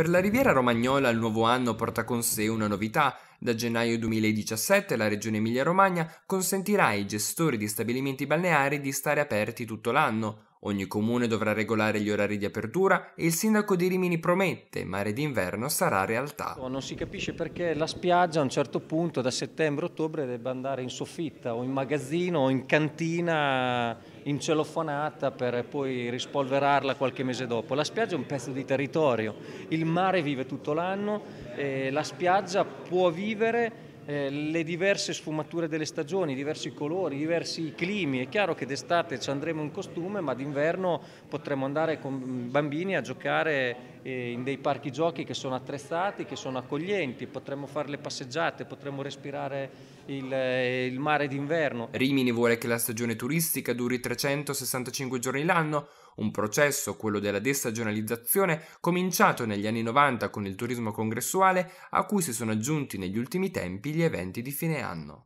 Per la Riviera Romagnola il nuovo anno porta con sé una novità. Da gennaio 2017 la Regione Emilia-Romagna consentirà ai gestori di stabilimenti balneari di stare aperti tutto l'anno. Ogni comune dovrà regolare gli orari di apertura e il sindaco di Rimini promette, mare d'inverno sarà realtà. Oh, non si capisce perché la spiaggia a un certo punto da settembre-ottobre debba andare in soffitta o in magazzino o in cantina in incellofonata per poi rispolverarla qualche mese dopo. La spiaggia è un pezzo di territorio, il mare vive tutto l'anno, e la spiaggia può vivere eh, le diverse sfumature delle stagioni, diversi colori, diversi climi. È chiaro che d'estate ci andremo in costume, ma d'inverno potremo andare con bambini a giocare eh, in dei parchi giochi che sono attrezzati, che sono accoglienti, potremmo fare le passeggiate, potremmo respirare il, eh, il mare d'inverno. Rimini vuole che la stagione turistica duri 365 giorni l'anno, un processo, quello della destagionalizzazione, cominciato negli anni 90 con il turismo congressuale, a cui si sono aggiunti negli ultimi tempi gli eventi di fine anno.